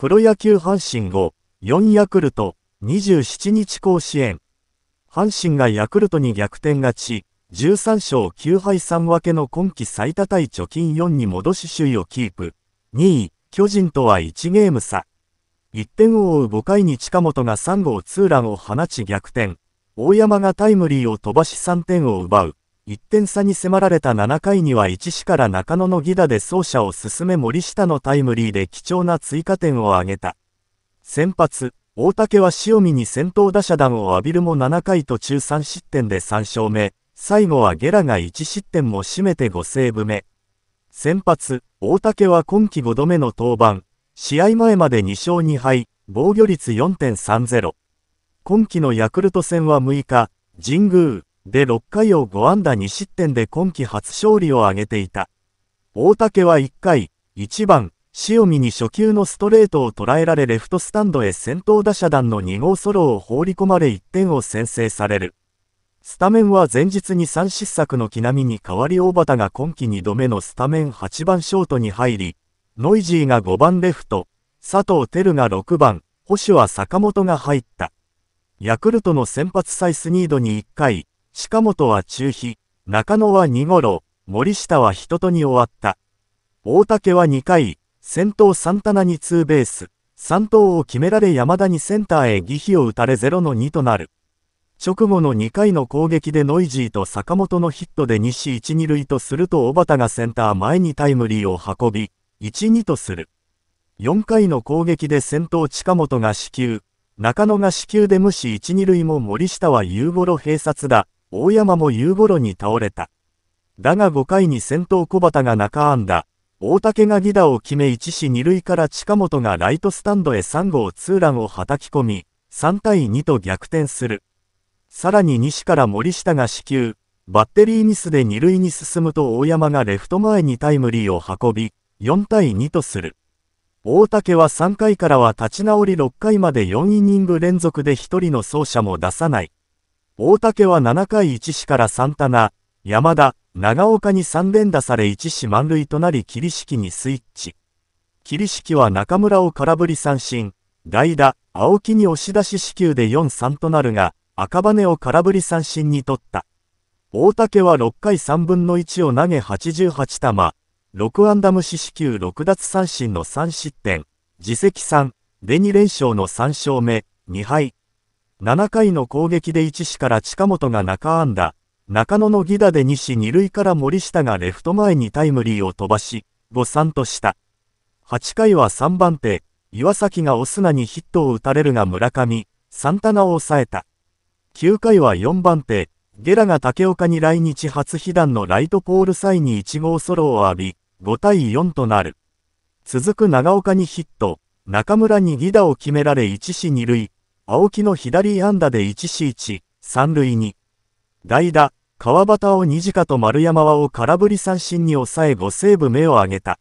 プロ野球阪神5、4ヤクルト、27日甲子園。阪神がヤクルトに逆転勝ち、13勝9敗3分けの今季最多対貯金4に戻し首位をキープ。2位、巨人とは1ゲーム差。1点を追う5回に近本が3号ツーランを放ち逆転。大山がタイムリーを飛ばし3点を奪う。1点差に迫られた7回には1死から中野の犠打で走者を進め森下のタイムリーで貴重な追加点を挙げた。先発、大竹は塩見に先頭打者弾を浴びるも7回途中3失点で3勝目、最後はゲラが1失点も占めて5セーブ目。先発、大竹は今季5度目の登板、試合前まで2勝2敗、防御率4.30。今季のヤクルト戦は6日、神宮、で6回を5安打2失点で今季初勝利を挙げていた。大竹は1回、1番、塩見に初球のストレートを捉えられレフトスタンドへ先頭打者団の2号ソロを放り込まれ1点を先制される。スタメンは前日に3失策の木並に代わり大畑が今季2度目のスタメン8番ショートに入り、ノイジーが5番レフト、佐藤輝が6番、保守は坂本が入った。ヤクルトの先発サイスニードに1回、近本は中飛、中野は2頃、森下は一とに終わった。大竹は2回、先頭サンタナにツーベース、3投を決められ山田にセンターへ儀飛を打たれ0の2となる。直後の2回の攻撃でノイジーと坂本のヒットで西1、2塁とすると小畑がセンター前にタイムリーを運び、1、2とする。4回の攻撃で先頭近本が死球、中野が死球で無視1、2塁も森下は夕頃閉殺だ。大山も夕頃に倒れた。だが5回に先頭小畑が中安打、大竹が犠打を決め1死2塁から近本がライトスタンドへ3号ツーランをはたき込み、3対2と逆転する。さらに西から森下が死球、バッテリーミスで2塁に進むと大山がレフト前にタイムリーを運び、4対2とする。大竹は3回からは立ち直り6回まで4イニング連続で1人の走者も出さない。大竹は7回1死からサンタナ、山田、長岡に3連打され1死満塁となり桐敷にスイッチ。桐敷は中村を空振り三振、代打、青木に押し出し四球で4-3となるが、赤羽を空振り三振に取った。大竹は6回3分の1を投げ88玉、6安打無視死球6奪三振の3失点、自責3、で2連勝の3勝目、2敗。7回の攻撃で1死から近本が中安打、中野の犠打で2死2塁から森下がレフト前にタイムリーを飛ばし、誤算とした。8回は3番手、岩崎がオスナにヒットを打たれるが村上、サンタナを抑えた。9回は4番手、ゲラが竹岡に来日初被弾のライトポール際に1号ソロを浴び、5対4となる。続く長岡にヒット、中村に犠打を決められ1死2塁、青木の左安打で 1C1、3塁に。代打、川端を二時かと丸山はを空振り三振に抑え5セーブ目を挙げた。